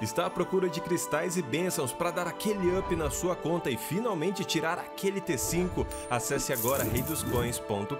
Está à procura de cristais e bênçãos para dar aquele up na sua conta e finalmente tirar aquele T5? Acesse agora reidoscoins.com.br.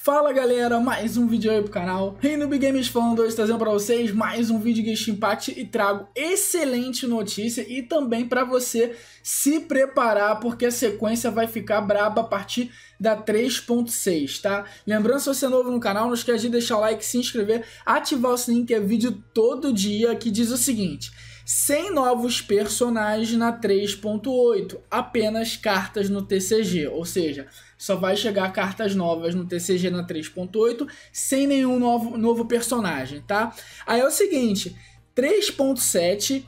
Fala galera, mais um vídeo aí pro canal, Reinubi Games falando hoje trazendo para vocês mais um vídeo de Steam Impact e trago excelente notícia e também para você se preparar porque a sequência vai ficar braba a partir da 3.6, tá? Lembrando, se você é novo no canal, não esquece de deixar o like, se inscrever, ativar o sininho, que é vídeo todo dia, que diz o seguinte... 100 novos personagens na 3.8, apenas cartas no TCG, ou seja, só vai chegar cartas novas no TCG na 3.8 sem nenhum novo, novo personagem, tá? Aí é o seguinte, 3.7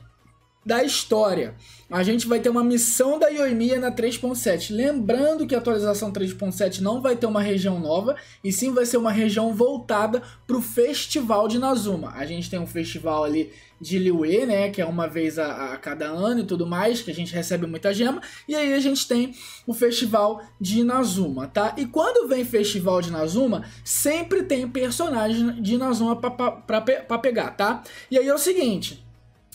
da história. A gente vai ter uma missão da Yoimiya na 3.7. Lembrando que a atualização 3.7 não vai ter uma região nova, e sim vai ser uma região voltada para o Festival de Nazuma. A gente tem um festival ali de Liyue, né, que é uma vez a, a, cada ano e tudo mais, que a gente recebe muita gema, e aí a gente tem o Festival de Nazuma, tá? E quando vem Festival de Nazuma, sempre tem personagem de Nazuma para pegar, tá? E aí é o seguinte,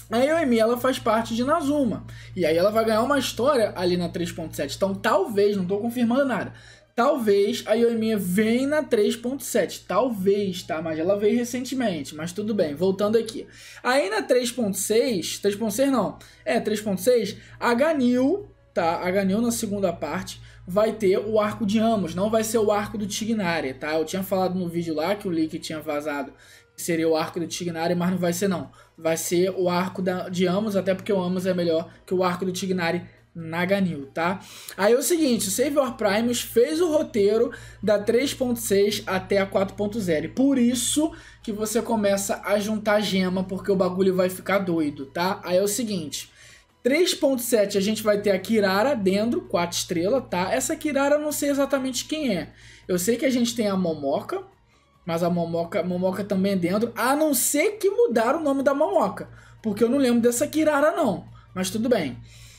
a Yoemi, ela faz parte de Nazuma. E aí ela vai ganhar uma história ali na 3.7. Então talvez, não estou confirmando nada. Talvez a Yoemiya venha na 3.7. Talvez, tá? Mas ela veio recentemente. Mas tudo bem, voltando aqui. Aí na 3.6. 3.6 não. É, 3.6. A Ganil, tá? A Ganil na segunda parte vai ter o arco de Amos. Não vai ser o arco do Tignari, tá? Eu tinha falado no vídeo lá que o leak tinha vazado seria o arco do Tignari, mas não vai ser não. Vai ser o arco da, de Amos, até porque o Amos é melhor que o arco do Tignari Naganil, tá? Aí é o seguinte, o Savior Primus fez o roteiro da 3.6 até a 4.0. por isso que você começa a juntar gema, porque o bagulho vai ficar doido, tá? Aí é o seguinte, 3.7 a gente vai ter a Kirara dentro, 4 estrelas, tá? Essa Kirara eu não sei exatamente quem é. Eu sei que a gente tem a Momoca, mas a Momoca, Momoca também é dentro, a não ser que mudaram o nome da Momoca. Porque eu não lembro dessa Kirara, não. Mas tudo bem.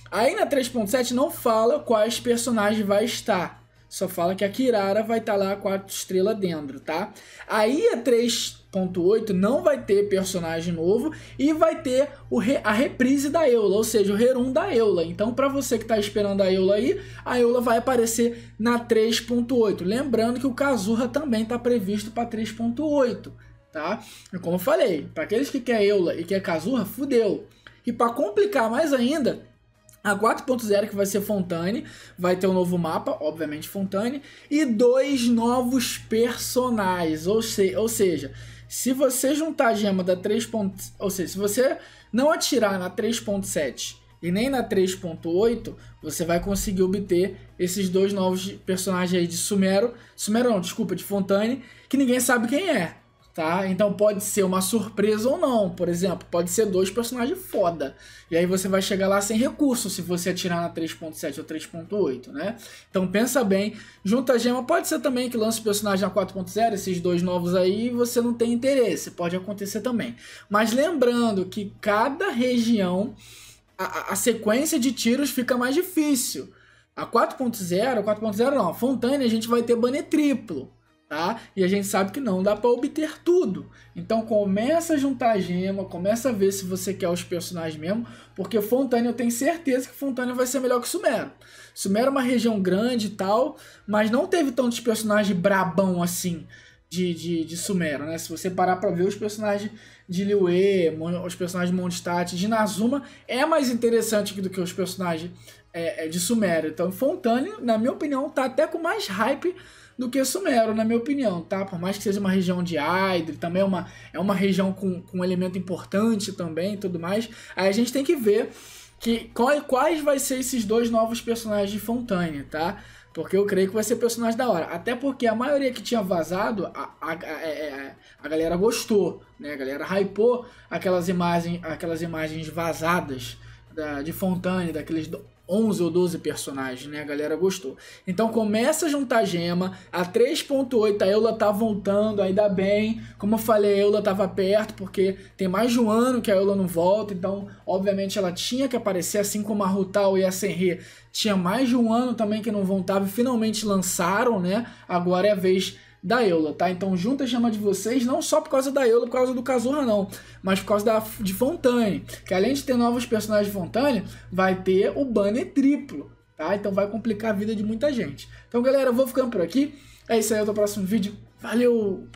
Aí na 3.7 não fala quais personagens vai estar. Só fala que a Kirara vai estar tá lá a 4 estrela dentro, tá? Aí a 3.8 não vai ter personagem novo e vai ter o re a reprise da Eula, ou seja, o rerun da Eula. Então, para você que tá esperando a Eula aí, a Eula vai aparecer na 3.8. Lembrando que o Kazurra também tá previsto para 3.8, tá? E como eu falei, para aqueles que quer Eula e quer Kazurra, fudeu. E para complicar mais ainda, a 4.0, que vai ser Fontane, vai ter um novo mapa, obviamente Fontane, e dois novos personagens. Ou, se, ou seja, se você juntar a gema da 3. Ou seja, se você não atirar na 3.7 e nem na 3.8, você vai conseguir obter esses dois novos personagens aí de Sumero. Sumero não, desculpa, de Fontane, que ninguém sabe quem é tá? Então pode ser uma surpresa ou não. Por exemplo, pode ser dois personagens foda. E aí você vai chegar lá sem recurso se você atirar na 3.7 ou 3.8, né? Então pensa bem. Junta a gema, pode ser também que lance o personagem na 4.0, esses dois novos aí, e você não tem interesse. Pode acontecer também. Mas lembrando que cada região, a, a sequência de tiros fica mais difícil. A 4.0, 4.0 não, a Fontane a gente vai ter banner triplo tá? E a gente sabe que não dá para obter tudo. Então começa a juntar gema, começa a ver se você quer os personagens mesmo, porque Fontana eu tenho certeza que Fontana vai ser melhor que Sumero. Sumero é uma região grande e tal, mas não teve tantos personagens brabão assim de, de, de Sumero, né? Se você parar pra ver os personagens de Liyue, os personagens de Mondstadt, de Nazuma, é mais interessante do que os personagens é, é, de Sumero. Então, Fontane, na minha opinião, tá até com mais hype do que Sumero, na minha opinião, tá? Por mais que seja uma região de Hydra, também é uma, é uma região com, com um elemento importante também e tudo mais. Aí a gente tem que ver que quais vai ser esses dois novos personagens de Fontane, tá? Porque eu creio que vai ser personagem da hora. Até porque a maioria que tinha vazado, a, a, a, é, é, a galera gostou, né? A galera hypou aquelas imagem aquelas imagens vazadas da, de Fontane, daqueles 11 ou 12 personagens, né? A galera gostou. Então começa a juntar gema, a 3.8 a Eula tá voltando, ainda bem. Como eu falei, a Eula tava perto, porque tem mais de um ano que a Eula não volta, então obviamente ela tinha que aparecer, assim como a Rutal e a Senri tinha mais de um ano também que não voltava e finalmente lançaram, né? Agora é a vez da Eula, tá? Então junta chama de vocês, não só por causa da Eula, por causa do Kazuha não, mas por causa da, de Fontaine, que além de ter novos personagens de Fontaine, vai ter o banner triplo, tá? Então vai complicar a vida de muita gente. Então, galera, eu vou ficando por aqui. É isso aí, até o próximo vídeo. Valeu!